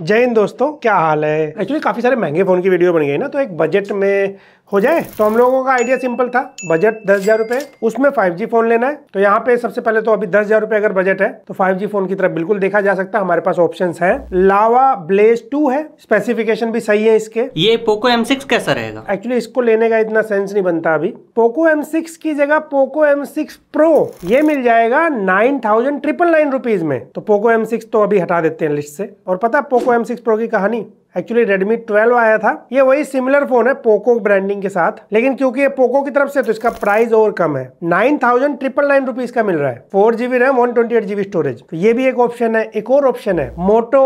जय हिंद दोस्तों क्या हाल है एक्चुअली काफी सारे महंगे फोन की वीडियो बन गई ना तो एक बजट में हो जाए तो हम लोगों का आइडिया सिंपल था बजट दस हजार रुपए उसमें 5G फोन लेना है तो यहाँ पे सबसे पहले तो अभी दस हजार रुपए अगर बजट है तो 5G फोन की तरफ बिल्कुल देखा जा सकता है हमारे पास ऑप्शन है लावा ब्लेज टू है स्पेसिफिकेशन भी सही है इसके ये पोको एम सिक्स कैसा रहेगा एक्चुअली इसको लेने का इतना सेंस नहीं बनता अभी पोको एम सिक्स की जगह पोको एम सिक्स प्रो ये मिल जाएगा nine thousand triple nine rupees में तो पोको एम सिक्स तो अभी हटा देते हैं लिस्ट से और पता Poco Poco M six pro की कहानी एक्चुअली Redmi 12 आया था ये वही सिमिलर फोन है पोको ब्रांडिंग के साथ लेकिन क्योंकि ये पोको की तरफ से तो इसका प्राइस और कम है nine thousand triple nine rupees का मिल रहा है four GB RAM one twenty eight GB storage तो ये भी एक ऑप्शन है एक और ऑप्शन है Moto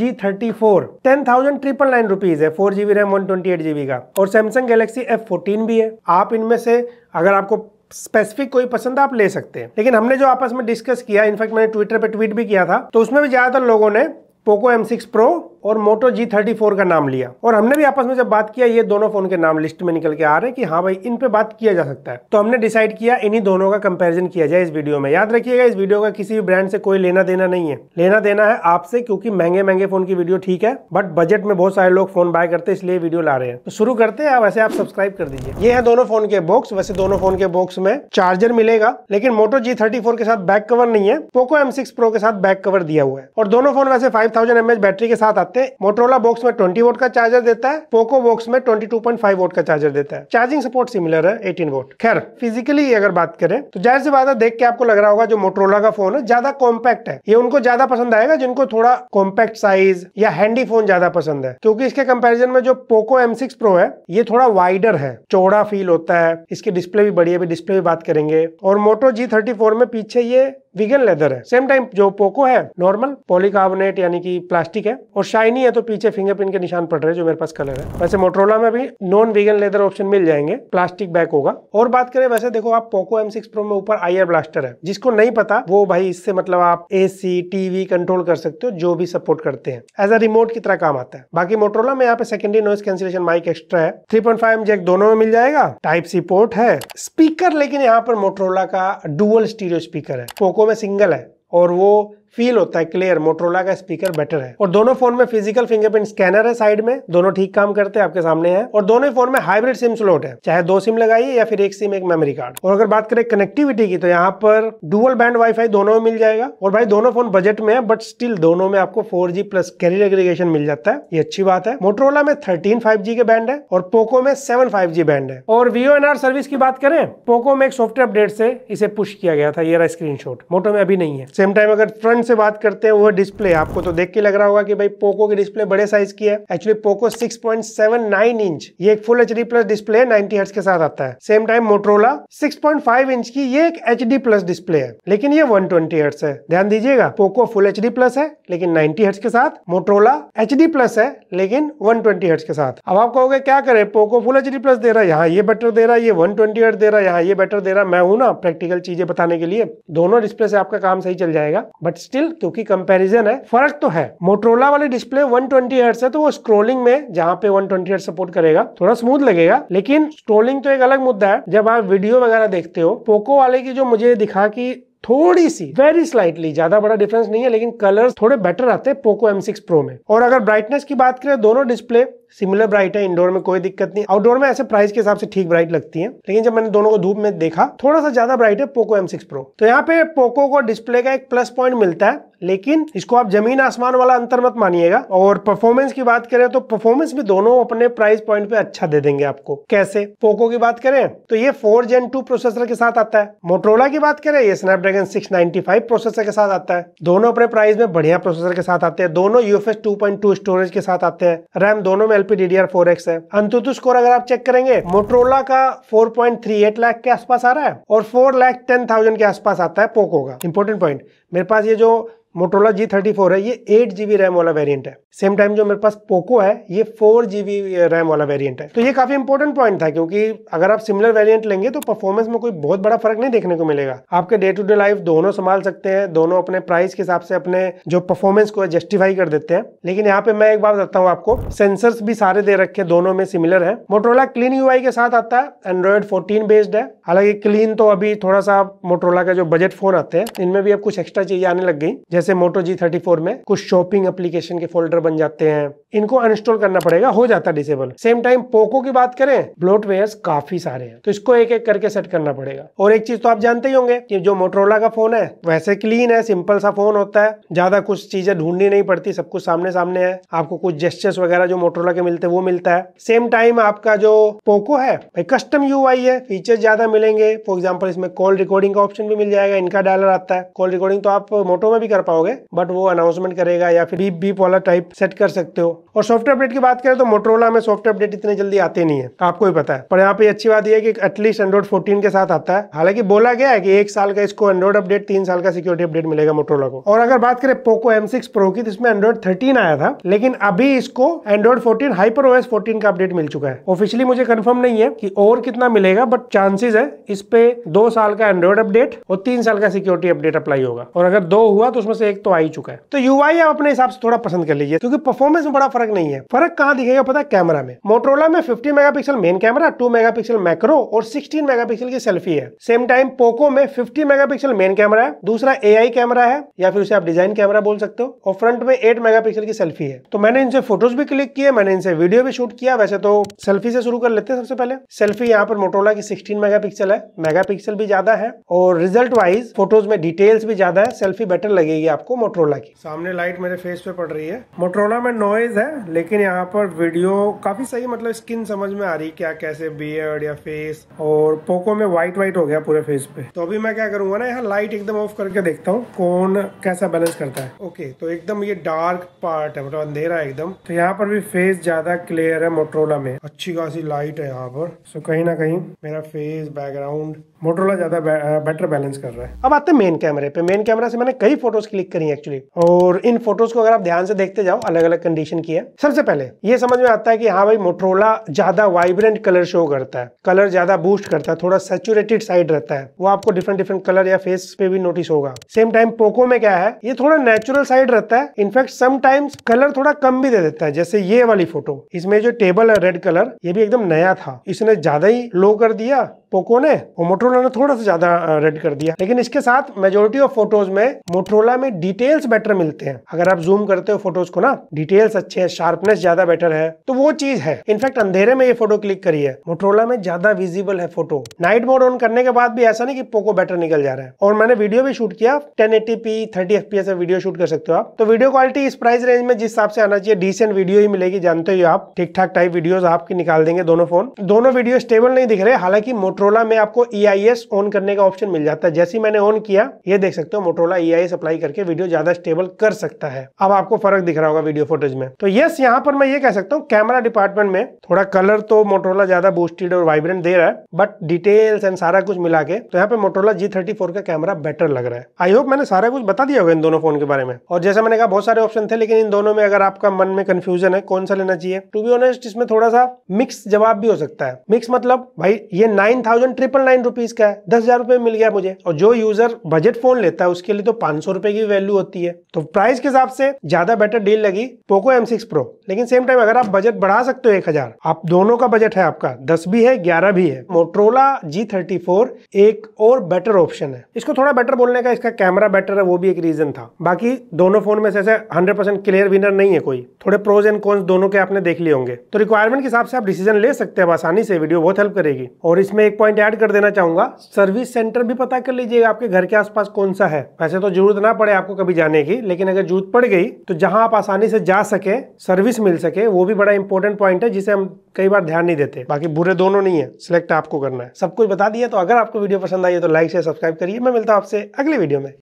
G thirty four ten thousand triple nine rupees है four GB RAM one twenty eight GB का और सैमसंग गैलेक्सी एफ फोर्टीन भी है आप इनमें से अगर आपको स्पेसिफिक कोई पसंद आप ले सकते हैं लेकिन हमने जो आपस में डिस्कस किया इनफैक्ट मैंने ट्विटर पे ट्वीट भी किया था तो उसमें भी ज्यादातर लोगों ने पोको M6 Pro और मोटो जी थर्टी फोर का नाम लिया और हमने भी आपस में जब बात किया ये दोनों फोन के नाम लिस्ट में निकल के आ रहे हैं कि हाँ भाई इन पे बात किया जा सकता है तो हमने डिसाइड किया इन्हीं दोनों का कंपेरिजन किया जाए इस वीडियो में याद रखिएगा इस वीडियो का किसी भी ब्रांड से कोई लेना देना नहीं है लेना देना है आपसे क्योंकि महंगे महंगे फोन की वीडियो ठीक है बट बजट में बहुत सारे लोग फोन बाय करते हैं इसलिए वीडियो ला रहे हैं तो शुरू करते हैं वैसे आप सब्सक्राइब कर दीजिए ये है दोनों फोन के बॉक्स वैसे दोनों फोन के बॉक्स में चार्जर मिलेगा लेकिन मोटो जी थर्टी फोर के साथ बैक कवर नहीं है पोको एम सिक्स प्रो के साथ बैक कवर दिया हुआ है और दोनों फोन वैसे फाइव थाउजेंड एमएच बैटरी के साथ आते सकते हैं मोटरोला बॉक्स में ट्वेंटी वोट का चार्जर देता है पोको बॉक्स में twenty two point five watt का चार्जर देता है चार्जिंग सपोर्ट सिमिलर है एटीन वोट खैर फिजिकली अगर बात करें तो जाहिर से बात है देख के आपको लग रहा होगा जो मोटरोला का फोन है ज्यादा कॉम्पैक्ट है ये उनको ज्यादा पसंद आएगा जिनको थोड़ा कॉम्पैक्ट साइज या हैंडी फोन ज्यादा पसंद है क्योंकि इसके कंपेरिजन में जो पोको एम सिक्स प्रो है ये थोड़ा वाइडर है चौड़ा फील होता है इसके डिस्प्ले भी बढ़िया है डिस्प्ले भी बात करेंगे और मोटो जी थर्टी फोर में पीछे ये वीगन लेदर है सेम टाइम जो पोको है नॉर्मल पॉलीकार्बोनेट यानी कि प्लास्टिक है और शाइनी है तो पीछे फिंगरप्रिंट के निशान पड़ रहे हैं जो मेरे पास कलर है वैसे मोटरोला में भी नॉन वीगन लेदर ऑप्शन मिल जाएंगे प्लास्टिक बैक होगा और बात करें वैसे देखो आप पोको एम सिक्स प्रो में ऊपर आई ब्लास्टर है जिसको नहीं पता वो भाई इससे मतलब आप ए टीवी कंट्रोल कर सकते हो जो भी सपोर्ट करते हैं एज अ रिमोट की तरह काम आता है बाकी मोटरोला में यहाँ पे secondary noise cancellation mic extra है थ्री पॉइंट फाइव दोनों में मिल जाएगा टाइप सी पोर्ट है स्पीकर लेकिन यहाँ पर मोटरोला का डुअल स्टीरियो स्पीकर है पोको में सिंगल है और वो फील होता है क्लियर मोटरोला का स्पीकर बेटर है और दोनों फोन में फिजिकल फिंगरप्रिंट स्कैनर है साइड में दोनों ठीक काम करते हैं आपके सामने है और दोनों फोन में हाइब्रिड सिम स्लोट है चाहे दो सिम लगाइए या फिर एक सिम एक मेमोरी कार्ड और अगर बात करें कनेक्टिविटी की तो यहाँ पर डुअल बैंड वाईफाई दोनों में मिल जाएगा और भाई दोनों फोन बजट में है बट स्टिल दोनों में आपको फोर प्लस कैरियर एग्रीगेशन मिल जाता है ये अच्छी बात है मोटरोला में थर्टीन फाइव के बैंड है और पोको में सेवन फाइव बैंड है और वीओ सर्विस की बात करें पोको में एक सॉफ्टवेयर अपडेट से इसे पुश किया गया था ये स्क्रीन शॉट मोटो में अभी नहीं है सेम टाइम अगर फ्रंट से बात करते हैं वो डिस्प्ले आपको तो देख के लग रहा होगा कि भाई पोको की डिस्प्ले बड़े साइज की है एक्चुअली पोको 6.79 इंच ये एक फुल एच प्लस डिस्प्ले है नाइनटी हर्ट्स के साथ आता है सेम टाइम मोटरोला 6.5 इंच की ये एक एच प्लस डिस्प्ले है लेकिन ये 120 ट्वेंटी हर्ट्स है ध्यान दीजिएगा पोको फुल एच प्लस है लेकिन नाइनटी हर्ट्स के साथ मोटरोला एच प्लस है लेकिन वन ट्वेंटी के साथ अब आप कहोगे क्या करे पोको फुल एच प्लस दे रहा है यहाँ ये बेटर दे रहा है ये वन ट्वेंटी दे रहा है यहाँ ये बेटर दे रहा है मैं हूँ ना प्रैक्टिकल चीजें बताने के लिए दोनों डिस्प्ले से आपका काम सही चल जाएगा बट स्टिल क्योंकि कंपैरिजन है फर्क तो है मोटरोला वाले डिस्प्ले 120 ट्वेंटी है तो वो स्क्रोलिंग में जहाँ पे 120 ट्वेंटी सपोर्ट करेगा थोड़ा स्मूथ लगेगा लेकिन स्क्रोलिंग तो एक अलग मुद्दा है जब आप वीडियो वगैरह देखते हो पोको वाले की जो मुझे दिखा की थोड़ी सी वेरी स्लाइटली ज्यादा बड़ा डिफरेंस नहीं है लेकिन कलर्स थोड़े बेटर आते हैं पोको M6 Pro में और अगर ब्राइटनेस की बात करें दोनों डिस्प्ले सिमिलर ब्राइट है इंडोर में कोई दिक्कत नहीं आउटडोर में ऐसे प्राइस के हिसाब से ठीक ब्राइट लगती है लेकिन जब मैंने दोनों को धूप में देखा थोड़ा सा ज्यादा ब्राइट है पोको एम प्रो तो यहाँ पे पोको को डिस्प्ले का एक प्लस पॉइंट मिलता है लेकिन इसको आप जमीन आसमान वाला अंतर मत मानिएगा और परफॉर्मेंस की बात करें तो परफॉर्मेंस भी दोनों अपने प्राइस पॉइंट पे अच्छा दे देंगे आपको कैसे पोको की बात करें तो ये फोर जेन टू प्रोसेसर के साथ आता है मोटरोला की बात करें ये स्नैपड्रैगन 695 प्रोसेसर के साथ आता है दोनों अपने प्राइस में बढ़िया प्रोसेसर के साथ आते हैं दोनों यूएफएस टू स्टोरेज के साथ आते हैं रैम दोनों में एलपीडीडीआर है अंतुतु स्कोर अगर आप चेक करेंगे मोटरोला का 4.38 लाख के आसपास आ रहा है और 4 लाख 10,000 के आसपास आता है पोको का इंपोर्टेंट पॉइंट मेरे पास ये जो मोटोला जी थर्टी फोर है ये एट जीबी रैम वाला वेरिएंट है सेम टाइम जो मेरे पास पोको है ये फोर जीबी रैम वाला वेरिएंट है तो ये काफी इंपॉर्टेंट पॉइंट था क्योंकि अगर आप सिमिलर वेरिएंट लेंगे तो परफॉर्मेंस में कोई बहुत बड़ा फर्क नहीं देखने को मिलेगा आपके डे टू डे लाइफ दोनों संभाल सकते हैं दोनों अपने प्राइस के हिसाब से अपने जो परफॉर्मेंस को जस्टिफाई कर देते हैं लेकिन यहाँ पे मैं एक बात बताता हूँ आपको सेंसर भी सारे दे रखे दोनों में सिमिलर है मोटोला क्लीन यू के साथ आता है एंड्रॉयड फोर्टीन बेस्ड है हालांकि क्लीन तो अभी थोड़ा सा मोटोला का जो बजट फोन आते हैं इनमें भी अब कुछ एक्स्ट्रा चीजें आने लग गई जैसे जैसे मोटो जी थर्टी फोर में कुछ शॉपिंग एप्लीकेशन के फोल्डर बन जाते हैं इनको अनस्टॉल करना पड़ेगा हो जाता डिसेबल सेम टाइम पोको की बात करें ब्लोटवेयर काफी सारे हैं तो इसको एक एक करके सेट करना पड़ेगा और एक चीज तो आप जानते ही होंगे कि जो मोटरोला का फोन है वैसे क्लीन है सिंपल सा फोन होता है ज्यादा कुछ चीजें ढूंढनी नहीं पड़ती सब कुछ सामने सामने है आपको कुछ जेस्टर्स वगैरह जो मोटरोला के मिलते हैं वो मिलता है सेम टाइम आपका जो पोको है भाई कस्टम यू है फीचर ज्यादा मिलेंगे फॉर एग्जाम्पल इसमें कॉल रिकॉर्डिंग का ऑप्शन भी मिल जाएगा इनका डायलर आता है कॉल रिकॉर्डिंग तो आप मोटो में भी कर पाओगे बट वो अनाउंसमेंट करेगा या फिर बीप बीप वाला टाइप सेट कर सकते हो और सॉफ्टवेयर अपडेट की बात करें तो मोटरोला में सॉफ्टवेयर अपडेट इतने जल्दी आते नहीं है तो आपको भी पता है पर यहाँ पे अच्छी बात यह है कि एटलीस्ट एंड्रॉइड फोर्टीन के साथ आता है हालांकि बोला गया है कि एक साल का इसको एंड्रॉइड अपडेट तीन साल का सिक्योरिटी अपडेट मिलेगा मोटरोला को और अगर बात करें पोको एम सिक्स प्रो की तो इसमें एंड्रॉइड थर्टीन आया था लेकिन अभी इसको Android fourteen hyper OS fourteen का अपडेट मिल चुका है ऑफिशियली मुझे कन्फर्म नहीं है कि और कितना मिलेगा बट चांसेस है इस पे दो साल का एंड्रॉइड अपडेट और तीन साल का सिक्योरिटी अपडेट अप्लाई होगा और अगर दो हुआ तो उसमें से एक तो आ ही चुका है तो यूआई आप अपने हिसाब से थोड़ा पसंद कर लीजिए क्योंकि परफॉर्मेंस में बड़ा बड़ा फर्क नहीं है फर्क कहाँ दिखेगा पता है कैमरा में मोटरोला में 50 megapixel main camera 2 megapixel macro और 16 मेगापिक्सल की सेल्फी है सेम टाइम पोको में 50 मेगापिक्सल मेन कैमरा है दूसरा एआई कैमरा है या फिर उसे आप डिजाइन कैमरा बोल सकते हो और फ्रंट में एट मेगा की सेल्फी है तो मैंने इनसे फोटोज भी क्लिक किए मैंने इनसे वीडियो भी शूट किया वैसे तो सेल्फी से शुरू कर लेते हैं सबसे पहले सेल्फी यहाँ पर मोटोला की सिक्सटीन मेगा है मेगा भी ज्यादा है और रिजल्ट वाइज फोटोज में डिटेल्स भी ज्यादा है सेल्फी बेटर लगेगी आपको मोटरोला की सामने लाइट मेरे फेस पे पड़ रही है मोटरोला में नॉइज है लेकिन यहाँ पर वीडियो काफ़ी सही मतलब स्किन समझ में आ रही क्या कैसे बियर्ड या फेस और पोको में व्हाइट व्हाइट हो गया पूरे फेस पे तो अभी मैं क्या करूंगा ना यहाँ लाइट एकदम ऑफ करके देखता हूँ कौन कैसा बैलेंस करता है ओके तो एकदम ये डार्क पार्ट है मतलब अंधेरा है एकदम तो यहाँ पर भी फेस ज्यादा क्लियर है मोट्रोला में अच्छी खासी लाइट है यहाँ पर सो कहीं ना कहीं मेरा फेस बैकग्राउंड मोटरोला ज़्यादा बेटर बैलेंस कर रहा है अब आते हैं मेन कैमरे पे मेन कैमरा से मैंने कई फोटोज क्लिक करी एक्चुअली और इन फोटोज को अगर आप ध्यान से देखते जाओ अलग अलग कंडीशन की है सबसे पहले ये समझ में आता है कि हाँ भाई मोटरोला ज़्यादा वाइब्रेंट कलर शो करता है कलर ज़्यादा बूस्ट करता है थोड़ा सेचुरेटेड साइड रहता है वो आपको डिफरेंट डिफरेंट कलर या फेस पे भी नोटिस होगा सेम टाइम पोको में क्या है ये थोड़ा नेचुरल साइड रहता है इनफेक्ट समटाइम्स कलर थोड़ा कम भी दे देता है जैसे ये वाली फोटो इसमें जो टेबल है रेड कलर ये भी एकदम नया था इसने ज्यादा ही लो कर दिया पोको ने और मोटरोला ने थोड़ा सा ज्यादा रेड कर दिया लेकिन इसके साथ मेजोरिटी ऑफ फोटोज में मोटरोला में डिटेल्स बेटर मिलते हैं अगर आप जूम करते हो फोटोज को ना डिटेल्स अच्छे हैं शार्पनेस ज्यादा बेटर है तो वो चीज है इनफैक्ट अंधेरे में ये फोटो क्लिक करी है मोटरोला में ज्यादा विजिबल है फोटो नाइट मोड ऑन करने के बाद भी ऐसा नहीं की पोको बेटर निकल जा रहा है और मैंने वीडियो भी शूट किया ten eighty P thirty F P S video shoot कर सकते हो आप तो वीडियो क्वालिटी इस प्राइस रेंज में जिस हिसाब से आना चाहिए डिसेंट वीडियो ही मिलेगी जानते हो आप ठीक ठाक टाइप वीडियो आपकी निकाल देंगे दोनों फोन दोनों वीडियो स्टेबल नहीं दिख रहे हालांकि मोटो मोटरोला में आपको ई e ऑन करने का ऑप्शन मिल जाता है जैसे मैंने ऑन किया ये देख सकते हो मोटरोला ई अप्लाई करके वीडियो ज्यादा स्टेबल कर सकता है अब आपको फर्क दिख रहा होगा वीडियो फोटेज में तो यस यहाँ पर मैं ये कह सकता हूँ कैमरा डिपार्टमेंट में थोड़ा कलर तो मोटरोला ज्यादा बूस्टेड और वाइब्रेंट दे रहा है बट डिटेल्स एंड सारा कुछ मिला के तो यहाँ पे मोटरोला जी थर्टी का कैमरा बेटर लग रहा है आई होप मैंने सारा कुछ बता दिया होगा इन दोनों फोन के बारे में और जैसे मैंने कहा बहुत सारे ऑप्शन थे लेकिन इन दोनों में अगर आपका मन में कंफ्यूजन है कौन सा लेना चाहिए टू बी ऑनेस्ट इसमें थोड़ा सा मिक्स जवाब भी हो सकता है मिक्स मतलब भाई ये nine thousand triple nine rupees का है दस हज़ार रुपए मिल गया मुझे और जो यूज़र बजट फ़ोन लेता है उसके लिए तो पांच सौ रुपए की वैल्यू होती है तो प्राइस के हिसाब से ज़्यादा बेटर डील लगी पोको एम सिक्स प्रो लेकिन सेम टाइम अगर आप बजट बढ़ा सकते हो एक हज़ार आप दोनों का बजट है आपका दस भी है ग्यारह भी है मोट्रोला जी थर्टी फोर एक और बेटर ऑप्शन है इसको थोड़ा बेटर बोलने का इसका कैमरा बेटर है वो भी एक रीज़न था बाकी दोनों फ़ोन में से ऐसे हंड्रेड परसेंट क्लियर विनर नहीं है कोई थोड़े प्रोज एंड कॉन्स दोनों के आपने देख लिए होंगे तो रिक्वायरमेंट के हिसाब से आप डिसीजन ले सकते हैं आसानी से वीडियो बहुत हेल्प करेगी और इसमें एक पॉइंट ऐड कर देना चाहूँगा सर्विस सेंटर भी पता कर लीजिएगा आपके घर के आसपास कौन सा है वैसे तो जरूरत ना पड़े आपको कभी जाने की लेकिन अगर जरूरत पड़ गई तो जहाँ आप आसानी से जा सके सर्विस मिल सके वो भी बड़ा इंपॉर्टेंट पॉइंट है जिसे हम कई बार ध्यान नहीं देते बाकी बुरे दोनों नहीं है सिलेक्ट आपको करना है सब कुछ बता दिया तो अगर आपको वीडियो पसंद आई तो लाइक से सब्सक्राइब करिए मैं मिलता हूँ आपसे अगले वीडियो में